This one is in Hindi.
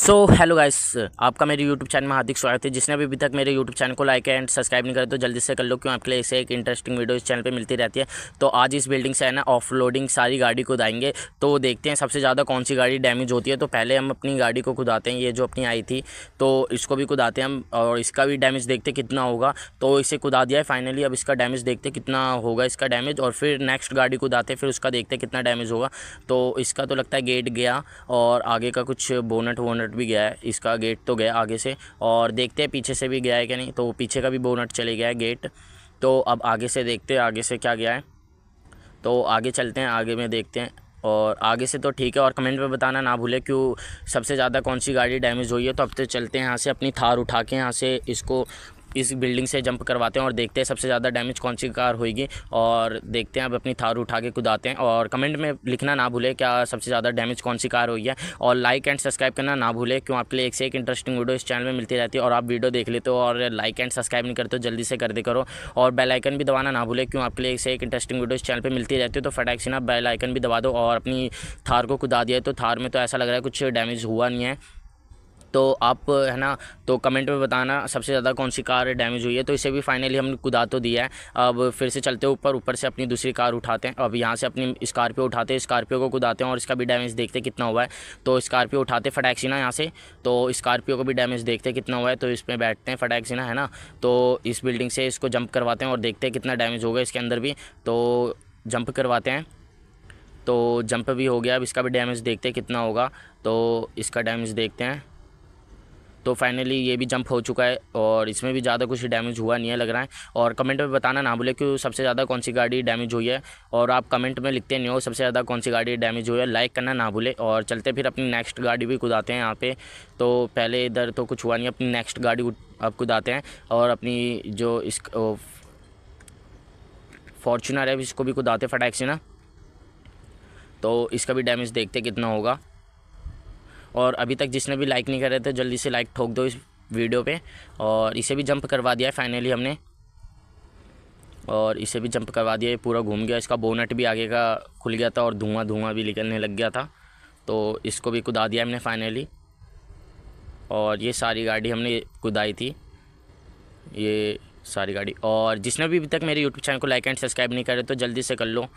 सो हेलो गाइस आपका मेरे यूट्यूब चैनल में हार्दिक स्वागत है जिसने अभी अभी तक मेरे यूट्यूब चैनल को लाइक एंड सब्सक्राइब नहीं करे तो जल्दी से कर लो क्यों आपके लिए ऐसे एक इंटरेस्टिंग वीडियो इस चैनल पे मिलती रहती है तो आज इस बिल्डिंग से है ना ऑफ लोडिंग सारी गाड़ी खुदाएंगे तो देखते हैं सबसे ज़्यादा कौन सी गाड़ी डैमेज होती है तो पहले हम अपनी गाड़ी को खुदाते हैं ये जो अपनी आई थी तो इसको भी खुदाते हैं हम और इसका भी डैमेज देखते कितना होगा तो इसे खुदा दिया है फाइनली अब इसका डैमेज देखते कितना होगा इसका डैमेज और फिर नेक्स्ट गाड़ी खुदाते फिर उसका देखते कितना डैमेज होगा तो इसका तो लगता है गेट गया और आगे का कुछ बोनट वोनट बोनट भी गया है इसका गेट तो गया आगे से और देखते हैं पीछे से भी गया है क्या नहीं तो पीछे का भी बोनट चले गया है गेट तो अब आगे से देखते हैं आगे से क्या गया है तो आगे चलते हैं आगे में देखते हैं और आगे से तो ठीक है और कमेंट में बताना ना भूले क्यों सबसे ज़्यादा कौन सी गाड़ी डैमेज हुई है तो अब तो चलते हैं यहाँ से अपनी थार उठा के यहाँ से इसको इस बिल्डिंग से जंप करवाते हैं और देखते हैं सबसे ज़्यादा डैमेज कौन सी कार होगी और देखते हैं अब अपनी थार उठा के कुदाते हैं और कमेंट में लिखना ना भूले क्या सबसे ज़्यादा डैमेज कौन सी कार हुई है और लाइक एंड सब्सक्राइब करना ना भूले क्यों आपके लिए एक से एक इंटरेस्टिंग वीडियो इस चैनल में मिलती रहती है और आप वीडियो देख लेते हो और लाइक एंड सब्सक्राइब नहीं करते हो जल्दी से कर दे करो और बेलाइकन भी दबाना ना भूले क्यों आपके लिए एक से एक इंटरेस्टिंग वीडियो इस चैनल पर मिलती रहती है तो फटाक से ना बेलाइकन भी दबा दो और अपनी थार को कुदा दिया तो थार में तो ऐसा लग रहा है कुछ डैमेज हुआ नहीं है तो आप है ना तो कमेंट में बताना सबसे ज़्यादा कौन सी कार डैमेज हुई है तो इसे भी फाइनली हमने कुदा तो दिया है अब फिर से चलते ऊपर ऊपर से अपनी दूसरी कार उठाते हैं अब यहाँ से अपनी स्कॉर्पियो उठाते हैं स्कॉर्पियो को कुदाते हैं और इसका भी डैमेज देखते कितना हुआ है तो स्कॉर्पियो उठाते फटैक्सीना यहाँ से तो स्कॉर्पियो को भी डैमेज देखते कितना हुआ है तो इस पर बैठते हैं फटैक्सीना है ना तो इस बिल्डिंग से इसको जंप करवाते हैं और देखते हैं कितना डैमेज होगा इसके अंदर भी तो जंप करवाते हैं तो जंप भी हो गया अब इसका भी डैमेज देखते हैं कितना होगा तो इसका डैमेज देखते हैं तो फाइनली ये भी जंप हो चुका है और इसमें भी ज़्यादा कुछ डैमेज हुआ नहीं है लग रहा है और कमेंट में बताना ना बोले कि सबसे ज़्यादा कौन सी गाड़ी डैमेज हुई है और आप कमेंट में लिखते नहीं हो सबसे ज़्यादा कौन सी गाड़ी डैमेज हुई है लाइक करना ना भूले और चलते फिर अपनी नेक्स्ट गाड़ी भी कुदाते हैं यहाँ पर तो पहले इधर तो कुछ हुआ नहीं अपनी नेक्स्ट गाड़ी आप कुदाते हैं और अपनी जो इस फॉर्चूनर है इसको भी कुदाते फटाक से ना तो इसका भी डैमेज देखते कितना होगा और अभी तक जिसने भी लाइक नहीं करे थे जल्दी से लाइक ठोक दो इस वीडियो पे और इसे भी जंप करवा दिया है फाइनली हमने और इसे भी जंप करवा दिया पूरा घूम गया इसका बोनट भी आगे का खुल गया था और धुआं धुआं भी निकलने लग गया था तो इसको भी कुदा दिया हमने फाइनली और ये सारी गाड़ी हमने कुदाई थी ये सारी गाड़ी और जिसने भी अभी तक मेरे यूट्यूब चैनल को लाइक एंड सब्सक्राइब नहीं करे तो जल्दी से कर लो